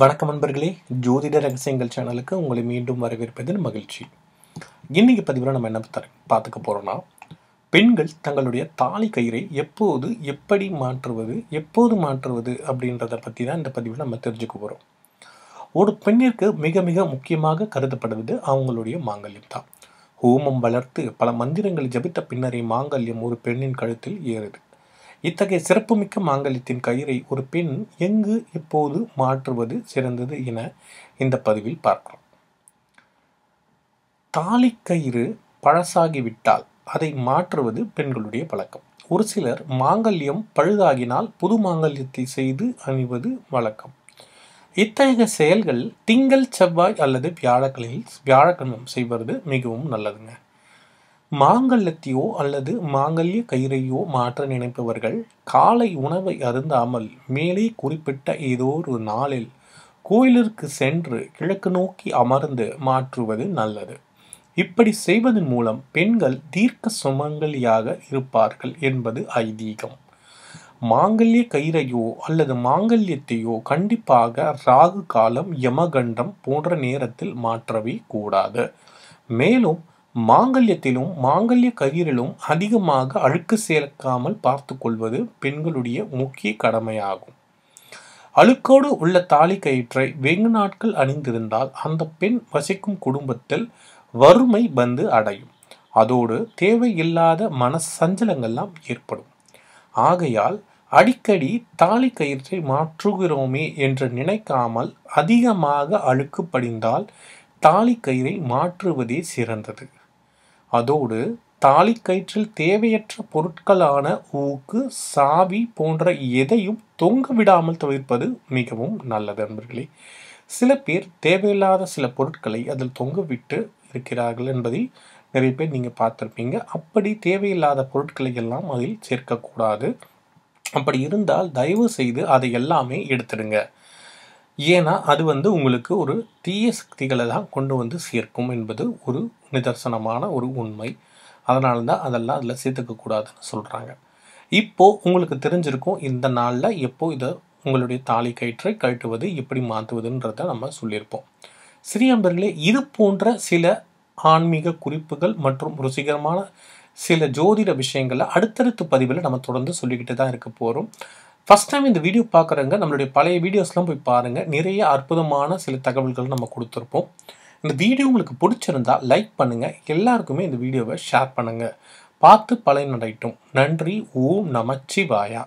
வணக்கம் நண்பர்களே ஜோதிட ரகசியங்கள் சேனலுக்கு உங்களை மீண்டும் வரவேற்பது மகிழ்ச்சி இன்னைக்கு பதிவில் நம்ம என்ன பார்த்துக்க போகிறோம்னா பெண்கள் தங்களுடைய தாலி கயிறை எப்போது எப்படி மாற்றுவது எப்போது மாற்றுவது அப்படின்றத பற்றி தான் இந்த பதிவில் நம்ம தெரிஞ்சுக்க போகிறோம் ஒரு பெண்ணிற்கு மிக மிக முக்கியமாக கருதப்படுவது அவங்களுடைய மாங்கல்யம் தான் ஹோமம் வளர்த்து பல மந்திரங்களை ஜபித்த பின்னரே மாங்கல்யம் ஒரு பெண்ணின் கழுத்தில் ஏறுது இத்தகைய சிறப்புமிக்க மாங்கல்யத்தின் கயிறை ஒரு பெண் எங்கு எப்போது மாற்றுவது சிறந்தது என இந்த பதிவில் பார்க்கிறோம் தாலி கயிறு பழசாகிவிட்டால் அதை மாற்றுவது பெண்களுடைய பழக்கம் ஒரு சிலர் மாங்கல்யம் பழுதாகினால் புது மாங்கல்யத்தை செய்து அணிவது வழக்கம் இத்தகைய செயல்கள் திங்கள் செவ்வாய் அல்லது வியாழக்கிழமை வியாழக்கிழமை செய்வது மிகவும் நல்லதுங்க மாங்கல்லத்தையோ அல்லது மாங்கல்ய கயிறையோ மாற்ற நினைப்பவர்கள் காலை உணவை அருந்தாமல் மேலே குறிப்பிட்ட ஏதோ ஒரு நாளில் கோயிலிற்கு சென்று கிழக்கு நோக்கி அமர்ந்து மாற்றுவது நல்லது இப்படி செய்வதன் மூலம் பெண்கள் தீர்க்க சுமங்கலியாக இருப்பார்கள் என்பது ஐதீகம் மாங்கல்ய கயிறையோ அல்லது மாங்கல்யத்தையோ கண்டிப்பாக ராகு காலம் யமகண்டம் போன்ற நேரத்தில் மாற்றவே கூடாது மேலும் மாங்கல்யத்திலும் மாங்கல்ய கயிறிலும் அதிகமாக அழுக்கு சேர்க்காமல் பார்த்து கொள்வது பெண்களுடைய முக்கிய கடமையாகும் அழுக்கோடு உள்ள தாலி கயிற்றை வெகு நாட்கள் அணிந்திருந்தால் அந்த பெண் வசிக்கும் குடும்பத்தில் வறுமை வந்து அடையும் அதோடு தேவையில்லாத மன சஞ்சலங்கள்லாம் ஏற்படும் ஆகையால் அடிக்கடி தாலி கயிற்றை மாற்றுகிறோமே என்று நினைக்காமல் அதிகமாக அழுக்கு படிந்தால் தாலி கயிறை மாற்றுவதே சிறந்தது அதோடு தாலிக்கயிற்றில் தேவையற்ற பொருட்களான ஊக்கு சாவி போன்ற எதையும் தொங்க விடாமல் தவிர்ப்பது மிகவும் நல்லது நண்பர்களே சில பேர் தேவையில்லாத சில பொருட்களை அதில் தொங்க விட்டு இருக்கிறார்கள் என்பதை நிறைய பேர் நீங்கள் பார்த்துருப்பீங்க அப்படி தேவையில்லாத பொருட்களை எல்லாம் அதில் சேர்க்கக்கூடாது அப்படி இருந்தால் தயவு செய்து அதை எல்லாமே எடுத்துடுங்க ஏன்னா அது வந்து உங்களுக்கு ஒரு தீய சக்திகளை தான் கொண்டு வந்து சேர்க்கும் என்பது ஒரு நிதர்சனமான ஒரு உண்மை அதனால தான் அதெல்லாம் அதில் சேர்த்துக்கக்கூடாதுன்னு சொல்கிறாங்க இப்போது உங்களுக்கு தெரிஞ்சிருக்கும் இந்த நாளில் எப்போது இதை உங்களுடைய தாலி கயிற்றை கழட்டுவது எப்படி மாற்றுவதுன்றத நம்ம சொல்லியிருப்போம் சிறியம்பர்களே இது போன்ற சில ஆன்மீக குறிப்புகள் மற்றும் ருசிகரமான சில ஜோதிட விஷயங்களை அடுத்தடுத்து பதிவில் நம்ம தொடர்ந்து சொல்லிக்கிட்டு தான் இருக்க போகிறோம் ஃபஸ்ட் டைம் இந்த வீடியோ பார்க்குறவங்க நம்மளுடைய பழைய வீடியோஸ்லாம் போய் பாருங்கள் நிறைய அற்புதமான சில தகவல்கள் நம்ம கொடுத்துருப்போம் இந்த வீடியோ உங்களுக்கு பிடிச்சிருந்தா லைக் பண்ணுங்கள் எல்லாருக்குமே இந்த வீடியோவை ஷேர் பண்ணுங்கள் பார்த்து பழைய பலனடையட்டும் நன்றி ஓம் நமச்சிவாயா